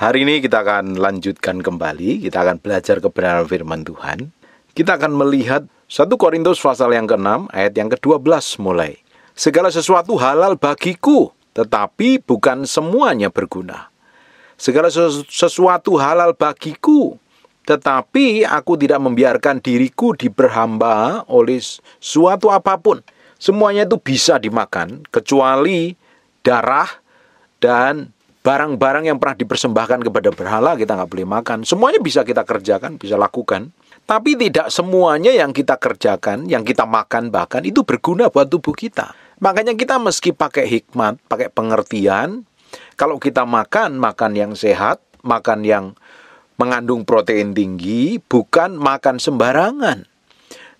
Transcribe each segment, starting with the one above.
Hari ini kita akan lanjutkan kembali, kita akan belajar kebenaran firman Tuhan. Kita akan melihat 1 Korintus pasal yang ke-6 ayat yang ke-12 mulai. Segala sesuatu halal bagiku, tetapi bukan semuanya berguna. Segala sesuatu halal bagiku, tetapi aku tidak membiarkan diriku diberhamba oleh suatu apapun. Semuanya itu bisa dimakan kecuali darah dan barang-barang yang pernah dipersembahkan kepada berhala kita nggak boleh makan. Semuanya bisa kita kerjakan, bisa lakukan. Tapi tidak semuanya yang kita kerjakan, yang kita makan bahkan itu berguna buat tubuh kita. Makanya kita meski pakai hikmat, pakai pengertian, kalau kita makan, makan yang sehat, makan yang mengandung protein tinggi, bukan makan sembarangan.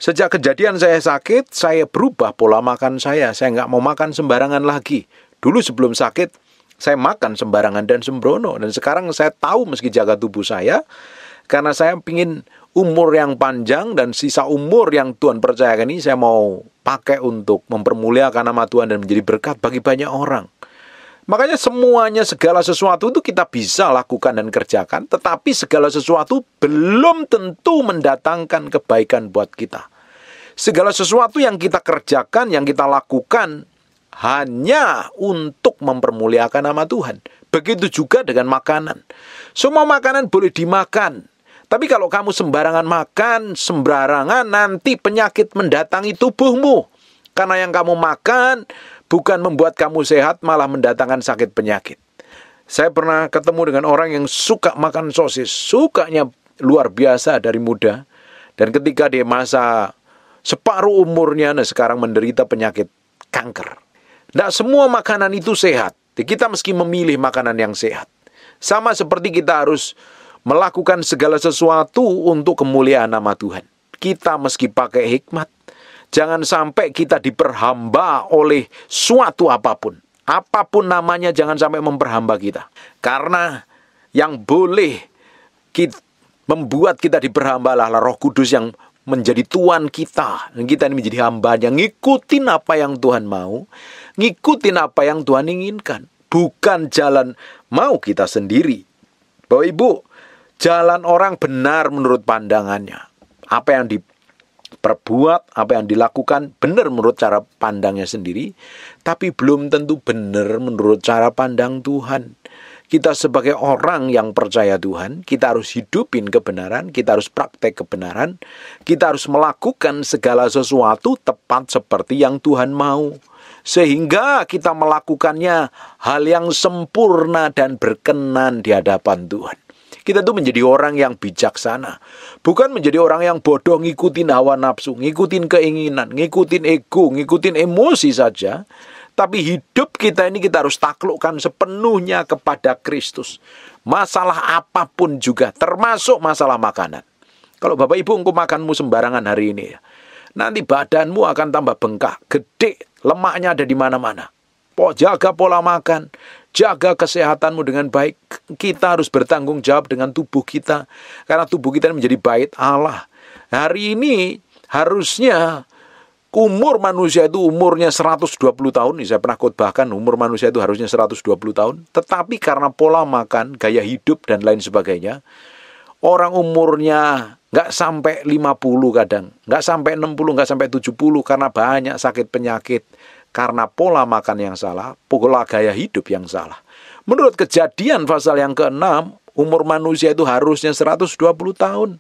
Sejak kejadian saya sakit, saya berubah pola makan saya. Saya nggak mau makan sembarangan lagi. Dulu sebelum sakit, saya makan sembarangan dan sembrono dan sekarang saya tahu meski jaga tubuh saya karena saya ingin umur yang panjang dan sisa umur yang Tuhan percayakan ini saya mau pakai untuk mempermuliakan nama Tuhan dan menjadi berkat bagi banyak orang. Makanya semuanya segala sesuatu itu kita bisa lakukan dan kerjakan, tetapi segala sesuatu belum tentu mendatangkan kebaikan buat kita. Segala sesuatu yang kita kerjakan, yang kita lakukan hanya untuk mempermuliakan nama Tuhan. Begitu juga dengan makanan. Semua makanan boleh dimakan. Tapi kalau kamu sembarangan makan, sembarangan nanti penyakit mendatangi tubuhmu. Karena yang kamu makan bukan membuat kamu sehat, malah mendatangkan sakit penyakit. Saya pernah ketemu dengan orang yang suka makan sosis, sukanya luar biasa dari muda. Dan ketika dia masa separuh umurnya, nah sekarang menderita penyakit kanker. Tidak semua makanan itu sehat. Kita meski memilih makanan yang sehat. Sama seperti kita harus melakukan segala sesuatu untuk kemuliaan nama Tuhan. Kita meski pakai hikmat, jangan sampai kita diperhamba oleh suatu apapun. Apapun namanya jangan sampai memperhamba kita. Karena yang boleh kita, membuat kita diperhamba adalah roh kudus yang menjadi Tuhan kita. kita ini menjadi hamba yang ngikutin apa yang Tuhan mau ngikutin apa yang Tuhan inginkan, bukan jalan mau kita sendiri. Bapak Ibu, jalan orang benar menurut pandangannya. Apa yang diperbuat, apa yang dilakukan benar menurut cara pandangnya sendiri, tapi belum tentu benar menurut cara pandang Tuhan. Kita sebagai orang yang percaya Tuhan, kita harus hidupin kebenaran, kita harus praktek kebenaran, kita harus melakukan segala sesuatu tepat seperti yang Tuhan mau. Sehingga kita melakukannya hal yang sempurna dan berkenan di hadapan Tuhan. Kita tuh menjadi orang yang bijaksana. Bukan menjadi orang yang bodoh ngikutin hawa nafsu, ngikutin keinginan, ngikutin ego, ngikutin emosi saja. Tapi hidup kita ini kita harus taklukkan sepenuhnya kepada Kristus. Masalah apapun juga, termasuk masalah makanan. Kalau Bapak Ibu engkau makanmu sembarangan hari ini ya. Nanti badanmu akan tambah bengkak, gede, lemaknya ada di mana-mana. Po, jaga pola makan, jaga kesehatanmu dengan baik. Kita harus bertanggung jawab dengan tubuh kita karena tubuh kita menjadi bait Allah. Hari ini harusnya umur manusia itu umurnya 120 tahun nih saya pernah khotbahkan umur manusia itu harusnya 120 tahun tetapi karena pola makan gaya hidup dan lain sebagainya orang umurnya nggak sampai 50 kadang nggak sampai 60 nggak sampai 70 karena banyak sakit penyakit karena pola makan yang salah pola gaya hidup yang salah menurut kejadian pasal yang keenam umur manusia itu harusnya 120 tahun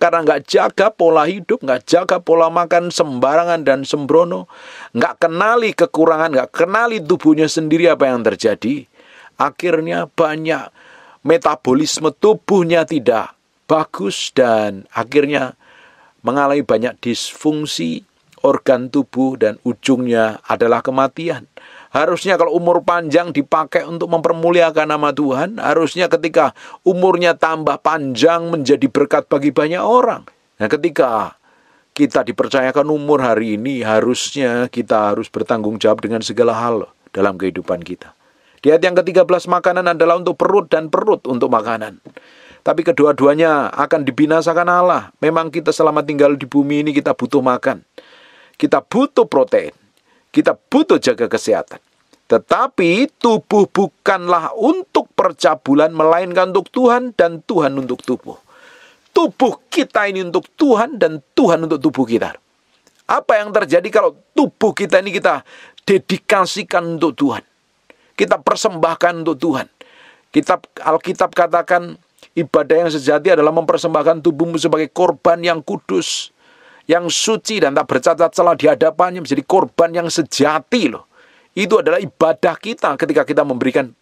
karena nggak jaga pola hidup, nggak jaga pola makan sembarangan dan sembrono, nggak kenali kekurangan, nggak kenali tubuhnya sendiri apa yang terjadi, akhirnya banyak metabolisme tubuhnya tidak bagus dan akhirnya mengalami banyak disfungsi organ tubuh dan ujungnya adalah kematian. Harusnya kalau umur panjang dipakai untuk mempermuliakan nama Tuhan, harusnya ketika umurnya tambah panjang menjadi berkat bagi banyak orang. Nah, ketika kita dipercayakan umur hari ini, harusnya kita harus bertanggung jawab dengan segala hal dalam kehidupan kita. Di ayat yang ke-13 makanan adalah untuk perut dan perut untuk makanan. Tapi kedua-duanya akan dibinasakan Allah. Memang kita selama tinggal di bumi ini kita butuh makan. Kita butuh protein. Kita butuh jaga kesehatan. Tetapi tubuh bukanlah untuk percabulan melainkan untuk Tuhan dan Tuhan untuk tubuh. Tubuh kita ini untuk Tuhan dan Tuhan untuk tubuh kita. Apa yang terjadi kalau tubuh kita ini kita dedikasikan untuk Tuhan? Kita persembahkan untuk Tuhan. Kitab Alkitab katakan ibadah yang sejati adalah mempersembahkan tubuhmu sebagai korban yang kudus yang suci dan tak bercacat celah di hadapannya menjadi korban yang sejati loh. Itu adalah ibadah kita ketika kita memberikan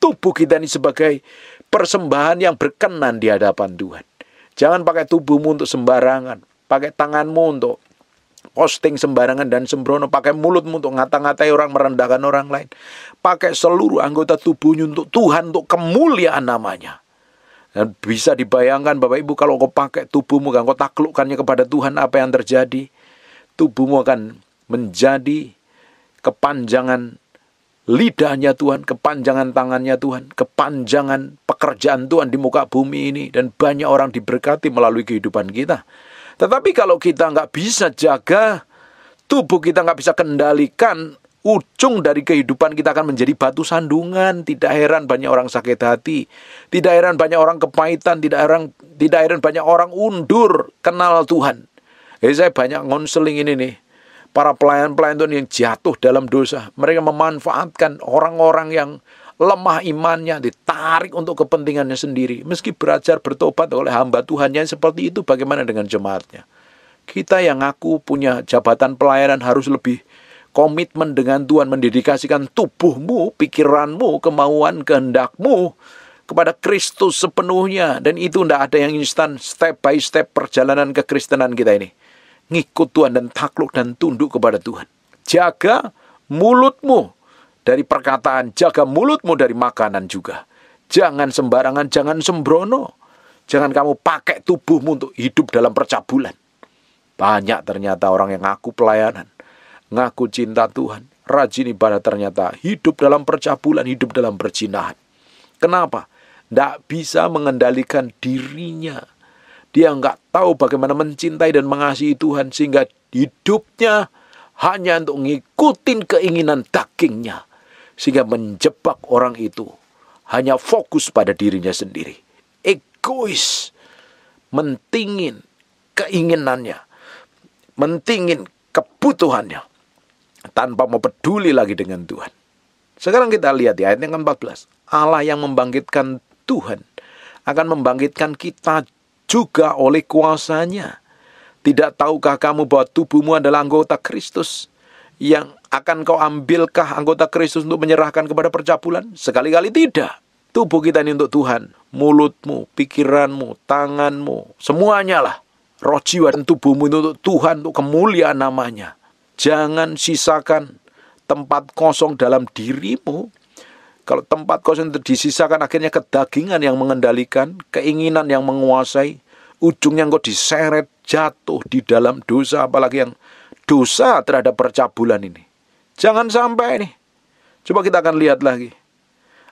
tubuh kita ini sebagai persembahan yang berkenan di hadapan Tuhan. Jangan pakai tubuhmu untuk sembarangan, pakai tanganmu untuk posting sembarangan dan sembrono, pakai mulutmu untuk ngata-ngatai orang merendahkan orang lain. Pakai seluruh anggota tubuhnya untuk Tuhan, untuk kemuliaan namanya. Dan bisa dibayangkan Bapak Ibu kalau kau pakai tubuhmu kan kau taklukkannya kepada Tuhan apa yang terjadi? Tubuhmu akan menjadi kepanjangan lidahnya Tuhan, kepanjangan tangannya Tuhan, kepanjangan pekerjaan Tuhan di muka bumi ini dan banyak orang diberkati melalui kehidupan kita. Tetapi kalau kita nggak bisa jaga tubuh kita nggak bisa kendalikan ujung dari kehidupan kita akan menjadi batu sandungan. Tidak heran banyak orang sakit hati. Tidak heran banyak orang kepahitan. Tidak heran, tidak heran banyak orang undur kenal Tuhan. Jadi saya banyak ngonseling ini nih. Para pelayan-pelayan Tuhan yang jatuh dalam dosa. Mereka memanfaatkan orang-orang yang lemah imannya ditarik untuk kepentingannya sendiri. Meski belajar bertobat oleh hamba Tuhan yang seperti itu bagaimana dengan jemaatnya? Kita yang ngaku punya jabatan pelayanan harus lebih komitmen dengan Tuhan, mendedikasikan tubuhmu, pikiranmu, kemauan, kehendakmu kepada Kristus sepenuhnya. Dan itu tidak ada yang instan, step by step perjalanan kekristenan kita ini. Ngikut Tuhan dan takluk dan tunduk kepada Tuhan. Jaga mulutmu dari perkataan, jaga mulutmu dari makanan juga. Jangan sembarangan, jangan sembrono. Jangan kamu pakai tubuhmu untuk hidup dalam percabulan. Banyak ternyata orang yang ngaku pelayanan ngaku cinta Tuhan, rajin ibadah ternyata hidup dalam percabulan, hidup dalam perjinahan. Kenapa? Tidak bisa mengendalikan dirinya. Dia nggak tahu bagaimana mencintai dan mengasihi Tuhan sehingga hidupnya hanya untuk ngikutin keinginan dagingnya. Sehingga menjebak orang itu. Hanya fokus pada dirinya sendiri. Egois. Mentingin keinginannya. Mentingin kebutuhannya tanpa mau peduli lagi dengan Tuhan. Sekarang kita lihat di ayat yang ke-14. Allah yang membangkitkan Tuhan akan membangkitkan kita juga oleh kuasanya. Tidak tahukah kamu bahwa tubuhmu adalah anggota Kristus? Yang akan kau ambilkah anggota Kristus untuk menyerahkan kepada percabulan? Sekali-kali tidak. Tubuh kita ini untuk Tuhan. Mulutmu, pikiranmu, tanganmu, semuanya lah. Roh jiwa dan tubuhmu itu untuk Tuhan, untuk kemuliaan namanya. Jangan sisakan tempat kosong dalam dirimu. Kalau tempat kosong itu disisakan akhirnya kedagingan yang mengendalikan, keinginan yang menguasai, ujungnya engkau diseret jatuh di dalam dosa apalagi yang dosa terhadap percabulan ini. Jangan sampai nih. Coba kita akan lihat lagi.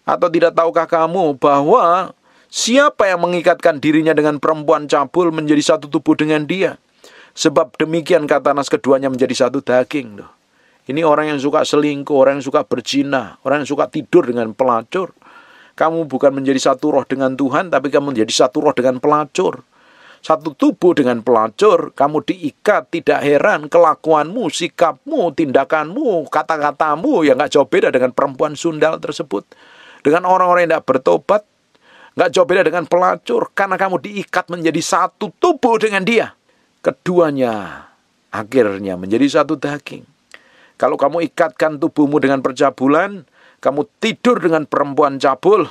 Atau tidak tahukah kamu bahwa siapa yang mengikatkan dirinya dengan perempuan cabul menjadi satu tubuh dengan dia? Sebab demikian kata Nas keduanya menjadi satu daging. Loh. Ini orang yang suka selingkuh, orang yang suka berzina, orang yang suka tidur dengan pelacur. Kamu bukan menjadi satu roh dengan Tuhan, tapi kamu menjadi satu roh dengan pelacur. Satu tubuh dengan pelacur, kamu diikat, tidak heran kelakuanmu, sikapmu, tindakanmu, kata-katamu yang nggak jauh beda dengan perempuan sundal tersebut. Dengan orang-orang yang tidak bertobat, nggak jauh beda dengan pelacur, karena kamu diikat menjadi satu tubuh dengan dia. Keduanya akhirnya menjadi satu daging. Kalau kamu ikatkan tubuhmu dengan percabulan, kamu tidur dengan perempuan cabul,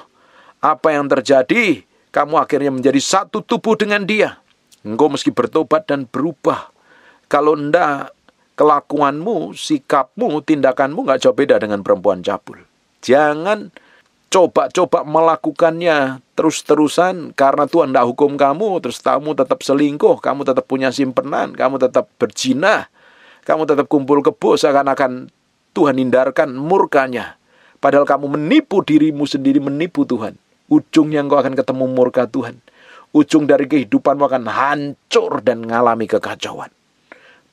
apa yang terjadi? Kamu akhirnya menjadi satu tubuh dengan dia. Engkau meski bertobat dan berubah. Kalau ndak, kelakuanmu, sikapmu, tindakanmu nggak jauh beda dengan perempuan cabul. Jangan coba-coba melakukannya terus-terusan karena Tuhan tidak hukum kamu, terus kamu tetap selingkuh, kamu tetap punya simpenan, kamu tetap berzina, kamu tetap kumpul kebo seakan-akan Tuhan hindarkan murkanya. Padahal kamu menipu dirimu sendiri, menipu Tuhan. Ujungnya engkau akan ketemu murka Tuhan. Ujung dari kehidupanmu akan hancur dan mengalami kekacauan.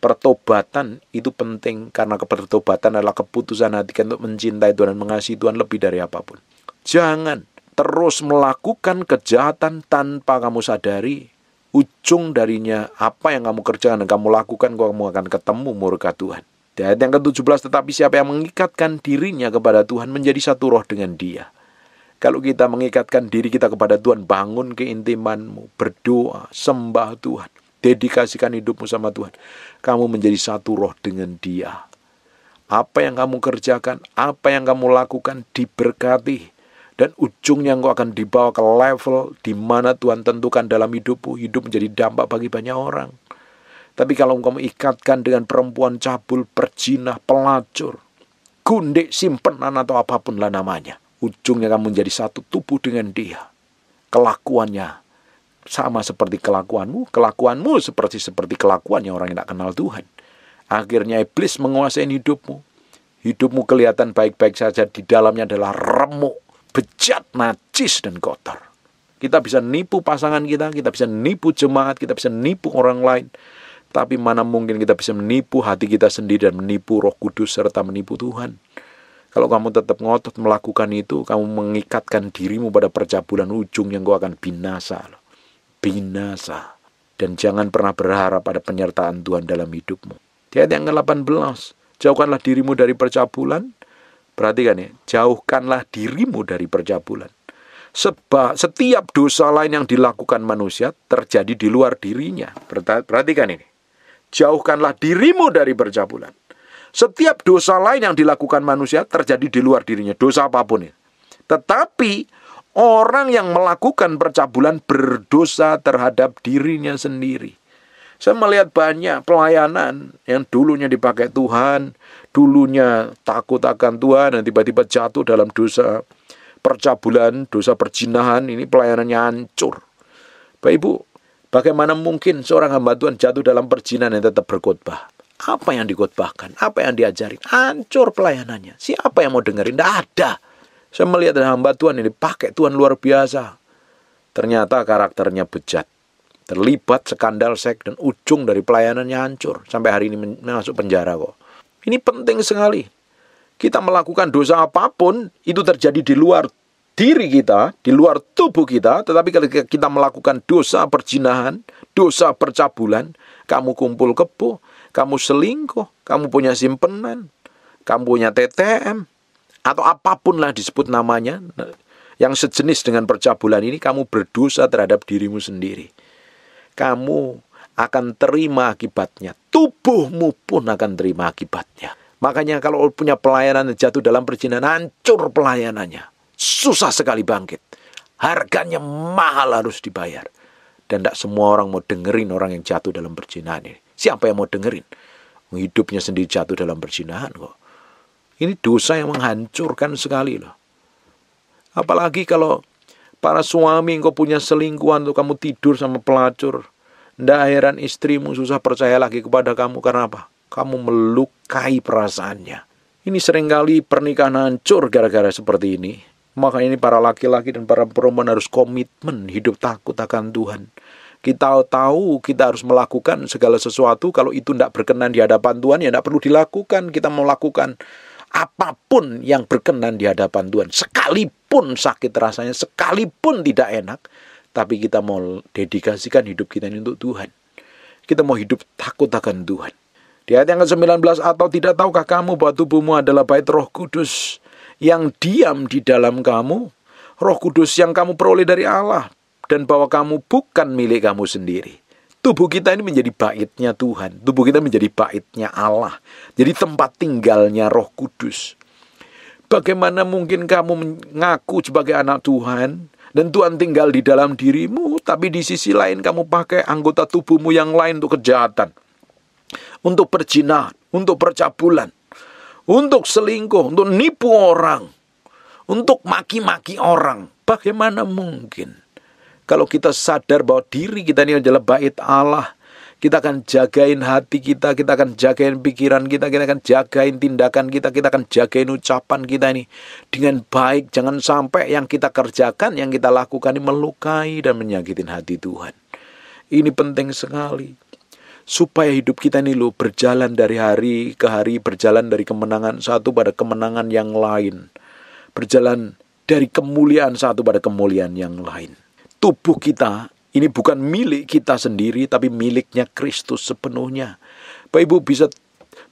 Pertobatan itu penting karena kepertobatan adalah keputusan hati untuk mencintai Tuhan dan mengasihi Tuhan lebih dari apapun. Jangan terus melakukan kejahatan tanpa kamu sadari ujung darinya apa yang kamu kerjakan dan kamu lakukan kamu akan ketemu murka Tuhan. Dan yang ke-17 tetapi siapa yang mengikatkan dirinya kepada Tuhan menjadi satu roh dengan dia. Kalau kita mengikatkan diri kita kepada Tuhan, bangun keintimanmu, berdoa, sembah Tuhan, dedikasikan hidupmu sama Tuhan. Kamu menjadi satu roh dengan dia. Apa yang kamu kerjakan, apa yang kamu lakukan diberkati dan ujungnya engkau akan dibawa ke level di mana Tuhan tentukan dalam hidupmu hidup menjadi dampak bagi banyak orang tapi kalau engkau mengikatkan dengan perempuan cabul berzina pelacur gundik simpenan atau apapun lah namanya ujungnya kamu menjadi satu tubuh dengan dia kelakuannya sama seperti kelakuanmu kelakuanmu seperti seperti yang orang yang tidak kenal Tuhan akhirnya iblis menguasai hidupmu hidupmu kelihatan baik-baik saja di dalamnya adalah remuk bejat, najis, dan kotor. Kita bisa nipu pasangan kita, kita bisa nipu jemaat, kita bisa nipu orang lain. Tapi mana mungkin kita bisa menipu hati kita sendiri dan menipu roh kudus serta menipu Tuhan. Kalau kamu tetap ngotot melakukan itu, kamu mengikatkan dirimu pada percabulan ujung yang kau akan binasa. Binasa. Dan jangan pernah berharap pada penyertaan Tuhan dalam hidupmu. Di ayat yang ke-18, jauhkanlah dirimu dari percabulan, Perhatikan ya, jauhkanlah dirimu dari percabulan. Sebab setiap dosa lain yang dilakukan manusia terjadi di luar dirinya. Perhatikan ini. Jauhkanlah dirimu dari percabulan. Setiap dosa lain yang dilakukan manusia terjadi di luar dirinya, dosa apapun ya. Tetapi orang yang melakukan percabulan berdosa terhadap dirinya sendiri. Saya melihat banyak pelayanan yang dulunya dipakai Tuhan, dulunya takut akan Tuhan dan tiba-tiba jatuh dalam dosa percabulan, dosa perjinahan, ini pelayanannya hancur. Bapak Ibu, bagaimana mungkin seorang hamba Tuhan jatuh dalam perjinahan yang tetap berkhotbah? Apa yang dikhotbahkan? Apa yang diajarin? Hancur pelayanannya. Siapa yang mau dengerin? Tidak ada. Saya melihat ada hamba Tuhan ini pakai Tuhan luar biasa. Ternyata karakternya bejat terlibat skandal seks dan ujung dari pelayanannya hancur sampai hari ini masuk penjara kok. Ini penting sekali. Kita melakukan dosa apapun, itu terjadi di luar diri kita, di luar tubuh kita, tetapi ketika kita melakukan dosa perjinahan, dosa percabulan, kamu kumpul kebo, kamu selingkuh, kamu punya simpenan, kamu punya TTM, atau apapun lah disebut namanya, nah, yang sejenis dengan percabulan ini, kamu berdosa terhadap dirimu sendiri. Kamu akan terima akibatnya. Tubuhmu pun akan terima akibatnya. Makanya kalau punya pelayanan jatuh dalam perjinan, hancur pelayanannya. Susah sekali bangkit. Harganya mahal harus dibayar. Dan tidak semua orang mau dengerin orang yang jatuh dalam perjinan ini. Siapa yang mau dengerin? Hidupnya sendiri jatuh dalam perjinahan kok. Ini dosa yang menghancurkan sekali loh. Apalagi kalau para suami engkau punya selingkuhan tuh kamu tidur sama pelacur tidak heran istrimu susah percaya lagi kepada kamu karena apa? Kamu melukai perasaannya. Ini seringkali pernikahan hancur gara-gara seperti ini. Maka ini para laki-laki dan para perempuan harus komitmen hidup takut akan Tuhan. Kita tahu kita harus melakukan segala sesuatu. Kalau itu tidak berkenan di hadapan Tuhan, ya tidak perlu dilakukan. Kita melakukan apapun yang berkenan di hadapan Tuhan. Sekalipun sakit rasanya, sekalipun tidak enak, tapi kita mau dedikasikan hidup kita ini untuk Tuhan. Kita mau hidup takut akan Tuhan. Di ayat yang ke-19, atau tidak tahukah kamu bahwa tubuhmu adalah bait roh kudus yang diam di dalam kamu, roh kudus yang kamu peroleh dari Allah, dan bahwa kamu bukan milik kamu sendiri. Tubuh kita ini menjadi baitnya Tuhan, tubuh kita menjadi baitnya Allah, jadi tempat tinggalnya roh kudus. Bagaimana mungkin kamu mengaku sebagai anak Tuhan, dan Tuhan tinggal di dalam dirimu, tapi di sisi lain kamu pakai anggota tubuhmu yang lain untuk kejahatan. Untuk perjinahan, untuk percabulan, untuk selingkuh, untuk nipu orang, untuk maki-maki orang. Bagaimana mungkin? Kalau kita sadar bahwa diri kita ini adalah bait Allah, kita akan jagain hati kita kita akan jagain pikiran kita kita akan jagain tindakan kita kita akan jagain ucapan kita ini dengan baik jangan sampai yang kita kerjakan yang kita lakukan ini melukai dan menyakitin hati Tuhan ini penting sekali supaya hidup kita ini loh berjalan dari hari ke hari berjalan dari kemenangan satu pada kemenangan yang lain berjalan dari kemuliaan satu pada kemuliaan yang lain tubuh kita ini bukan milik kita sendiri, tapi miliknya Kristus sepenuhnya. Bapak Ibu bisa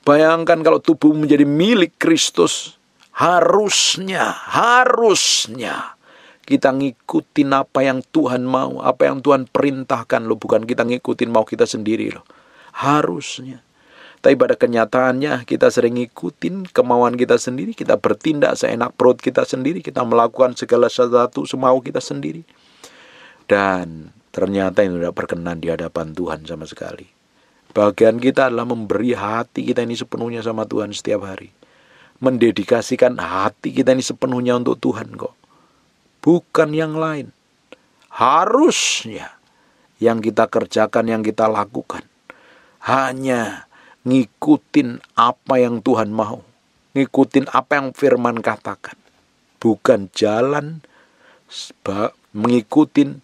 bayangkan kalau tubuh menjadi milik Kristus, harusnya, harusnya kita ngikutin apa yang Tuhan mau, apa yang Tuhan perintahkan loh, bukan kita ngikutin mau kita sendiri loh. Harusnya. Tapi pada kenyataannya kita sering ngikutin kemauan kita sendiri, kita bertindak seenak perut kita sendiri, kita melakukan segala sesuatu semau kita sendiri. Dan Ternyata ini tidak berkenan di hadapan Tuhan sama sekali. Bagian kita adalah memberi hati kita ini sepenuhnya sama Tuhan setiap hari. Mendedikasikan hati kita ini sepenuhnya untuk Tuhan kok. Bukan yang lain. Harusnya yang kita kerjakan, yang kita lakukan. Hanya ngikutin apa yang Tuhan mau. Ngikutin apa yang firman katakan. Bukan jalan mengikutin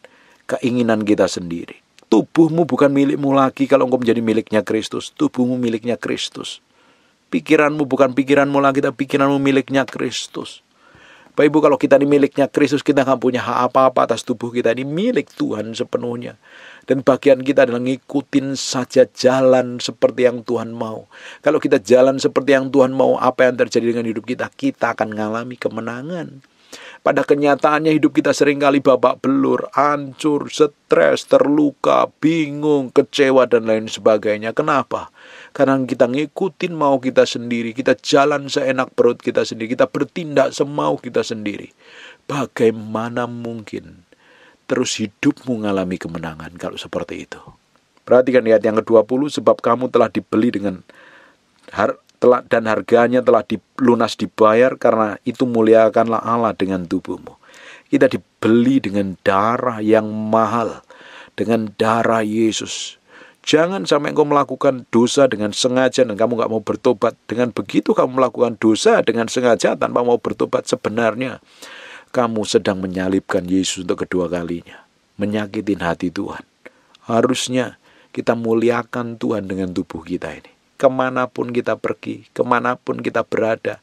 keinginan kita sendiri. Tubuhmu bukan milikmu lagi kalau engkau menjadi miliknya Kristus. Tubuhmu miliknya Kristus. Pikiranmu bukan pikiranmu lagi, tapi pikiranmu miliknya Kristus. Bapak Ibu kalau kita ini miliknya Kristus kita nggak punya hak apa-apa atas tubuh kita ini milik Tuhan sepenuhnya. Dan bagian kita adalah ngikutin saja jalan seperti yang Tuhan mau. Kalau kita jalan seperti yang Tuhan mau, apa yang terjadi dengan hidup kita? Kita akan mengalami kemenangan. Pada kenyataannya hidup kita seringkali babak belur, hancur, stres, terluka, bingung, kecewa, dan lain sebagainya. Kenapa? Karena kita ngikutin mau kita sendiri, kita jalan seenak perut kita sendiri, kita bertindak semau kita sendiri. Bagaimana mungkin terus hidupmu mengalami kemenangan kalau seperti itu? Perhatikan ayat yang ke-20, sebab kamu telah dibeli dengan telah dan harganya telah dilunas dibayar karena itu muliakanlah Allah dengan tubuhmu. Kita dibeli dengan darah yang mahal, dengan darah Yesus. Jangan sampai engkau melakukan dosa dengan sengaja dan kamu nggak mau bertobat. Dengan begitu kamu melakukan dosa dengan sengaja tanpa mau bertobat sebenarnya. Kamu sedang menyalibkan Yesus untuk kedua kalinya. Menyakitin hati Tuhan. Harusnya kita muliakan Tuhan dengan tubuh kita ini kemanapun kita pergi, kemanapun kita berada.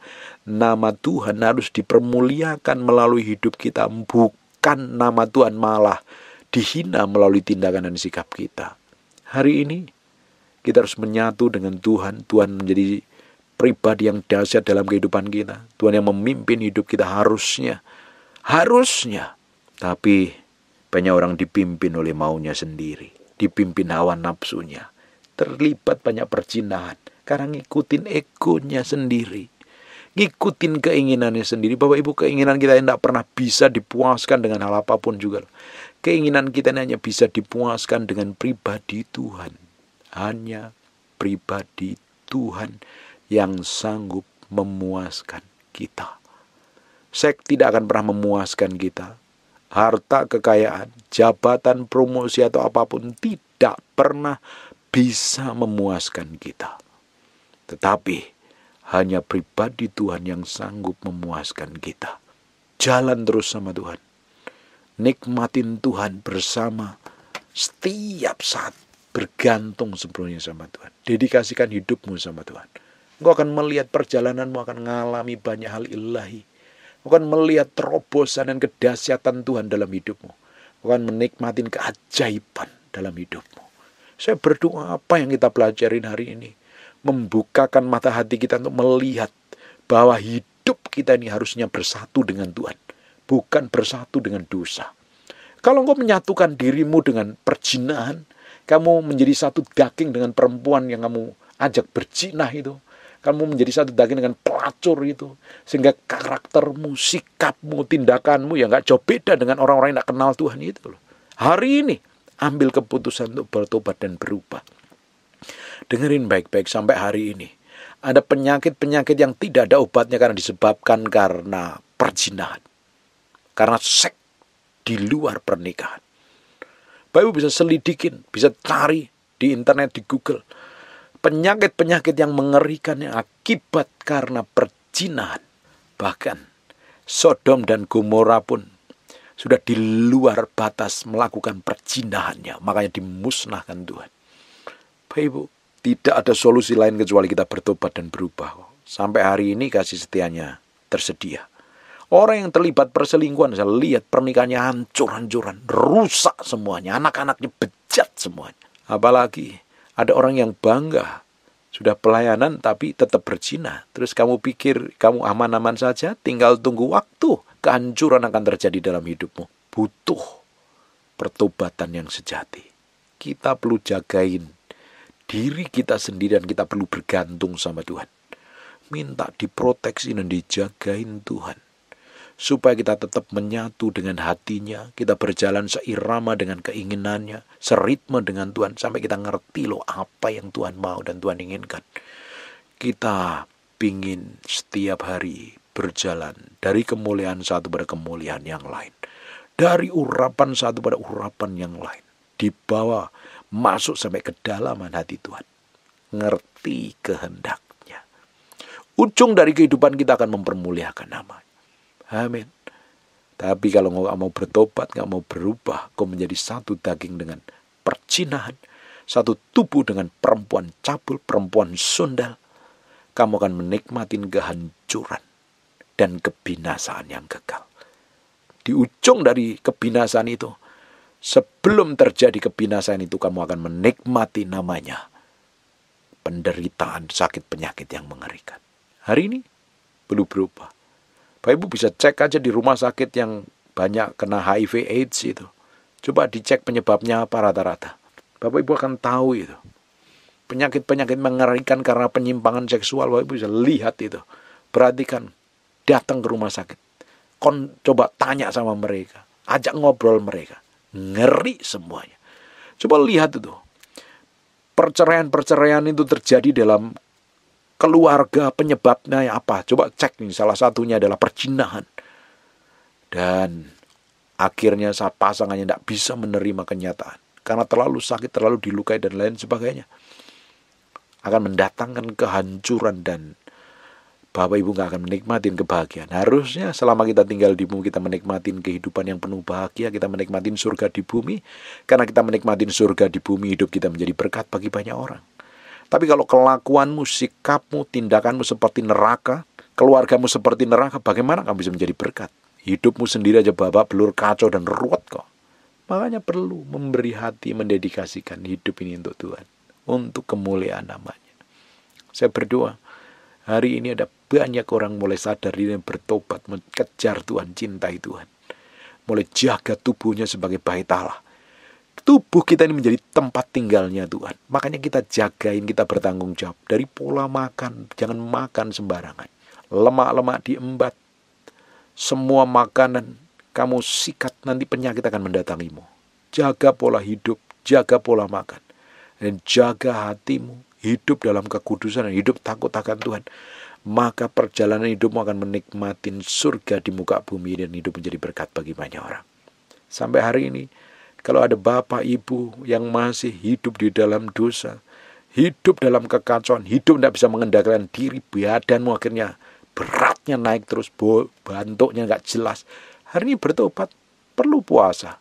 Nama Tuhan harus dipermuliakan melalui hidup kita, bukan nama Tuhan malah dihina melalui tindakan dan sikap kita. Hari ini kita harus menyatu dengan Tuhan. Tuhan menjadi pribadi yang dahsyat dalam kehidupan kita. Tuhan yang memimpin hidup kita harusnya. Harusnya. Tapi banyak orang dipimpin oleh maunya sendiri. Dipimpin hawa nafsunya terlibat banyak perjinahan karena ngikutin egonya sendiri ngikutin keinginannya sendiri Bapak Ibu keinginan kita tidak pernah bisa dipuaskan dengan hal apapun juga keinginan kita hanya bisa dipuaskan dengan pribadi Tuhan hanya pribadi Tuhan yang sanggup memuaskan kita Sek tidak akan pernah memuaskan kita harta kekayaan jabatan promosi atau apapun tidak pernah bisa memuaskan kita. Tetapi hanya pribadi Tuhan yang sanggup memuaskan kita. Jalan terus sama Tuhan. Nikmatin Tuhan bersama setiap saat bergantung sepenuhnya sama Tuhan. Dedikasikan hidupmu sama Tuhan. Engkau akan melihat perjalananmu akan mengalami banyak hal ilahi. Engkau akan melihat terobosan dan kedahsyatan Tuhan dalam hidupmu. Engkau akan menikmati keajaiban dalam hidupmu. Saya berdoa apa yang kita pelajarin hari ini. Membukakan mata hati kita untuk melihat bahwa hidup kita ini harusnya bersatu dengan Tuhan. Bukan bersatu dengan dosa. Kalau engkau menyatukan dirimu dengan perjinahan, kamu menjadi satu daging dengan perempuan yang kamu ajak berjinah itu. Kamu menjadi satu daging dengan pelacur itu. Sehingga karaktermu, sikapmu, tindakanmu yang nggak jauh beda dengan orang-orang yang nggak kenal Tuhan itu Hari ini ambil keputusan untuk bertobat dan berubah. Dengerin baik-baik sampai hari ini. Ada penyakit-penyakit yang tidak ada obatnya karena disebabkan karena perjinahan. Karena seks di luar pernikahan. Bapak bisa selidikin, bisa cari di internet, di Google. Penyakit-penyakit yang mengerikan yang akibat karena perjinahan. Bahkan Sodom dan Gomora pun sudah di luar batas melakukan perjinahannya. Makanya dimusnahkan Tuhan. Bapak Ibu, tidak ada solusi lain kecuali kita bertobat dan berubah. Sampai hari ini kasih setianya tersedia. Orang yang terlibat perselingkuhan, saya lihat pernikahannya hancur-hancuran, rusak semuanya, anak-anaknya bejat semuanya. Apalagi ada orang yang bangga sudah pelayanan tapi tetap berzina. Terus kamu pikir kamu aman-aman saja, tinggal tunggu waktu kehancuran akan terjadi dalam hidupmu. Butuh pertobatan yang sejati. Kita perlu jagain diri kita sendiri dan kita perlu bergantung sama Tuhan. Minta diproteksi dan dijagain Tuhan. Supaya kita tetap menyatu dengan hatinya, kita berjalan seirama dengan keinginannya, seritme dengan Tuhan, sampai kita ngerti loh apa yang Tuhan mau dan Tuhan inginkan. Kita pingin setiap hari berjalan dari kemuliaan satu pada kemuliaan yang lain. Dari urapan satu pada urapan yang lain. Dibawa masuk sampai ke dalaman hati Tuhan. Ngerti kehendaknya. Ujung dari kehidupan kita akan mempermuliakan nama, Amin. Tapi kalau nggak mau bertobat, nggak mau berubah, kau menjadi satu daging dengan percinahan, satu tubuh dengan perempuan cabul, perempuan sundal, kamu akan menikmati kehancuran dan kebinasaan yang kekal. Di ujung dari kebinasaan itu, sebelum terjadi kebinasaan itu kamu akan menikmati namanya penderitaan sakit penyakit yang mengerikan. Hari ini perlu berubah. bapak Ibu bisa cek aja di rumah sakit yang banyak kena HIV AIDS itu. Coba dicek penyebabnya apa rata-rata. Bapak Ibu akan tahu itu. Penyakit-penyakit mengerikan karena penyimpangan seksual Bapak Ibu bisa lihat itu. Perhatikan datang ke rumah sakit. Kon coba tanya sama mereka, ajak ngobrol mereka. Ngeri semuanya. Coba lihat itu. Perceraian-perceraian itu terjadi dalam keluarga penyebabnya apa? Coba cek nih, salah satunya adalah percinahan. Dan akhirnya pasangannya tidak bisa menerima kenyataan. Karena terlalu sakit, terlalu dilukai, dan lain sebagainya. Akan mendatangkan kehancuran dan Bapak Ibu nggak akan menikmatin kebahagiaan. Harusnya selama kita tinggal di bumi kita menikmatin kehidupan yang penuh bahagia, kita menikmatin surga di bumi. Karena kita menikmatin surga di bumi, hidup kita menjadi berkat bagi banyak orang. Tapi kalau kelakuanmu, sikapmu, tindakanmu seperti neraka, keluargamu seperti neraka, bagaimana kamu bisa menjadi berkat? Hidupmu sendiri aja bapak belur kacau dan ruwet kok. Makanya perlu memberi hati mendedikasikan hidup ini untuk Tuhan. Untuk kemuliaan namanya. Saya berdoa, hari ini ada banyak orang mulai sadar diri bertobat, mengejar Tuhan, cintai Tuhan. Mulai jaga tubuhnya sebagai bait Allah. Tubuh kita ini menjadi tempat tinggalnya Tuhan. Makanya kita jagain, kita bertanggung jawab. Dari pola makan, jangan makan sembarangan. Lemak-lemak diembat. Semua makanan kamu sikat, nanti penyakit akan mendatangimu. Jaga pola hidup, jaga pola makan. Dan jaga hatimu, hidup dalam kekudusan dan hidup takut akan Tuhan maka perjalanan hidupmu akan menikmati surga di muka bumi dan hidup menjadi berkat bagi banyak orang. Sampai hari ini, kalau ada bapak ibu yang masih hidup di dalam dosa, hidup dalam kekacauan, hidup tidak bisa mengendalikan diri, badanmu akhirnya beratnya naik terus, bantuknya nggak jelas. Hari ini bertobat, perlu puasa.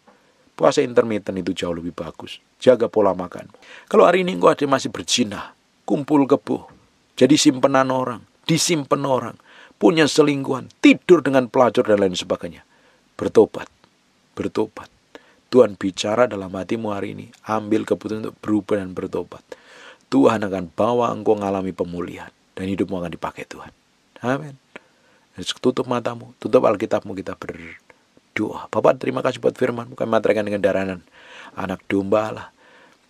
Puasa intermittent itu jauh lebih bagus. Jaga pola makan. Kalau hari ini engkau ada masih berzina, kumpul kebo, jadi simpenan orang, disimpan orang, punya selingkuhan, tidur dengan pelacur dan lain sebagainya. Bertobat, bertobat. Tuhan bicara dalam hatimu hari ini, ambil keputusan untuk berubah dan bertobat. Tuhan akan bawa engkau mengalami pemulihan dan hidupmu akan dipakai Tuhan. Amin. Tutup matamu, tutup Alkitabmu kita berdoa. Bapak terima kasih buat firman, bukan matrikan dengan daranan. Anak domba lah.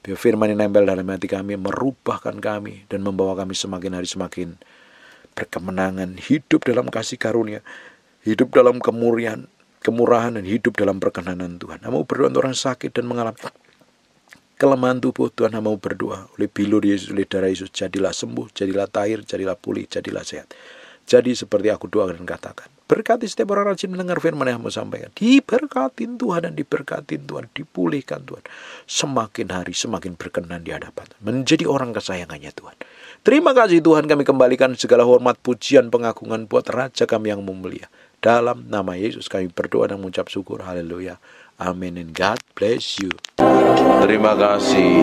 Biar firman yang nempel dalam hati kami, merubahkan kami dan membawa kami semakin hari semakin berkemenangan, hidup dalam kasih karunia, hidup dalam kemurian, kemurahan dan hidup dalam perkenanan Tuhan. Namun berdoa untuk orang sakit dan mengalami kelemahan tubuh Tuhan hamba berdoa oleh bilur Yesus oleh darah Yesus jadilah sembuh jadilah tahir jadilah pulih jadilah sehat jadi seperti aku doakan dan katakan Berkati setiap orang rajin mendengar firman yang mau sampaikan. Diberkatin Tuhan dan diberkatin Tuhan. Dipulihkan Tuhan. Semakin hari semakin berkenan di hadapan. Menjadi orang kesayangannya Tuhan. Terima kasih Tuhan kami kembalikan segala hormat, pujian, pengagungan buat Raja kami yang memulia. Dalam nama Yesus kami berdoa dan mengucap syukur. Haleluya. Amin. And God bless you. Terima kasih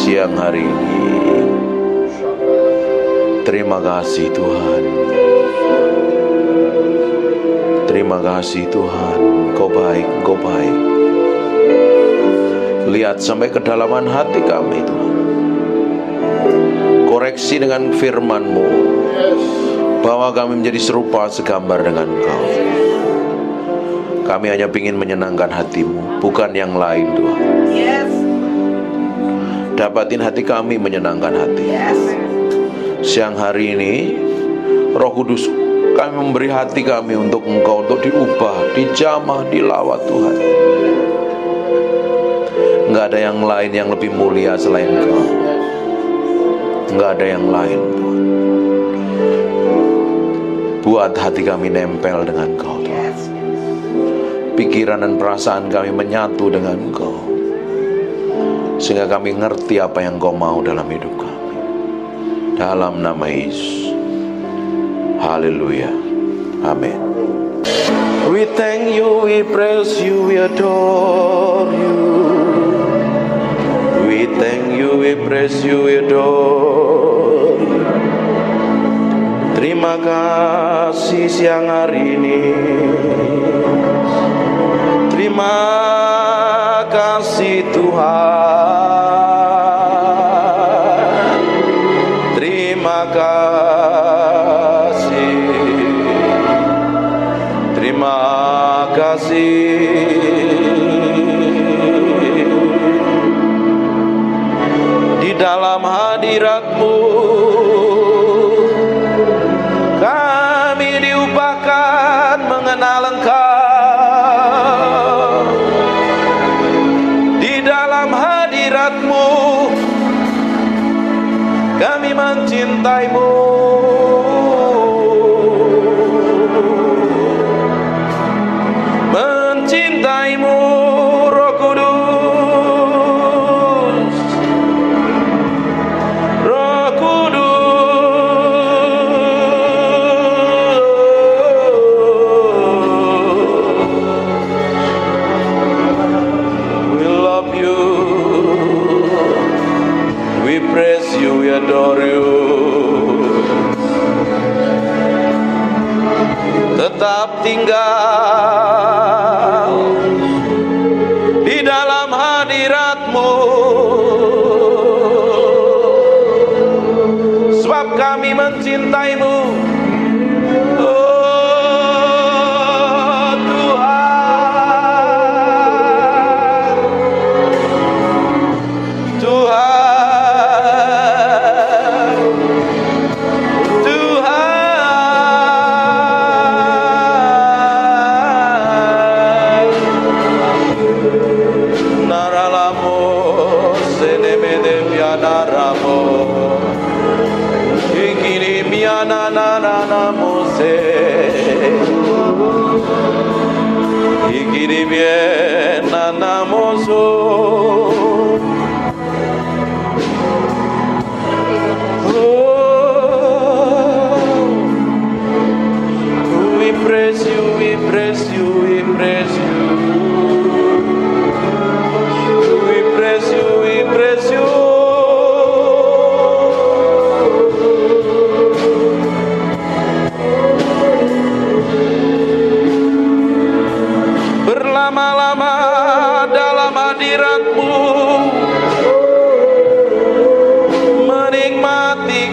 siang hari ini. Terima kasih Tuhan. Terima kasih Tuhan, kau baik, kau baik. Lihat sampai kedalaman hati kami Tuhan. Koreksi dengan firman-Mu. Bahwa kami menjadi serupa segambar dengan Kau. Kami hanya ingin menyenangkan hatimu, bukan yang lain Tuhan. Dapatin hati kami menyenangkan hati. Siang hari ini, Roh Kudus kami memberi hati kami untuk Engkau untuk diubah, dijamah, dilawat Tuhan. Enggak ada yang lain yang lebih mulia selain Engkau. Enggak ada yang lain Tuhan. Buat hati kami nempel dengan Engkau. Tuhan. Pikiran dan perasaan kami menyatu dengan Engkau. Sehingga kami ngerti apa yang Engkau mau dalam hidup kami. Dalam nama Yesus. Hallelujah. Amen. We thank you, we praise you, we adore you. We thank you, we praise you, we adore you. Terima kasih siang hari ini. Terima kasih Tuhan.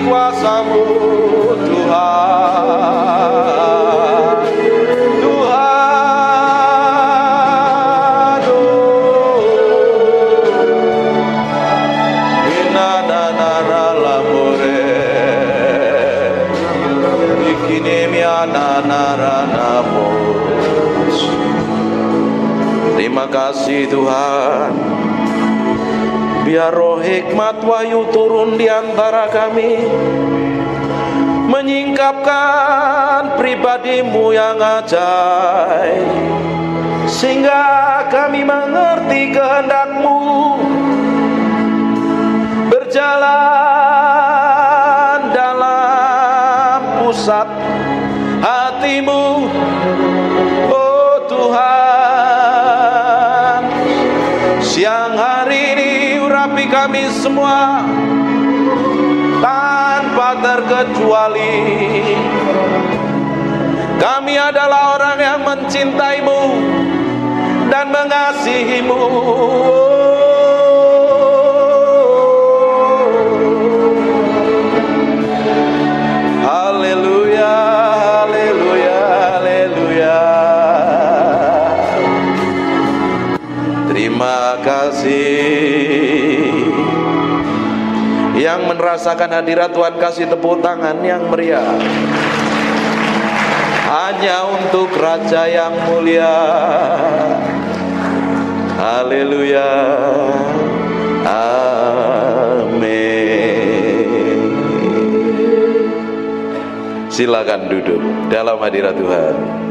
kuasamu Tuhan Tuhan oh. Ina nanara lamore Ikini nanara namo Terima kasih Tuhan hikmat wahyu turun di antara kami menyingkapkan pribadimu yang ajaib sehingga kami mengerti kehendakmu berjalan kami semua tanpa terkecuali kami adalah orang yang mencintaimu dan mengasihimu merasakan hadirat Tuhan kasih tepuk tangan yang meriah hanya untuk Raja yang mulia. Haleluya. Amin. Silakan duduk dalam hadirat Tuhan.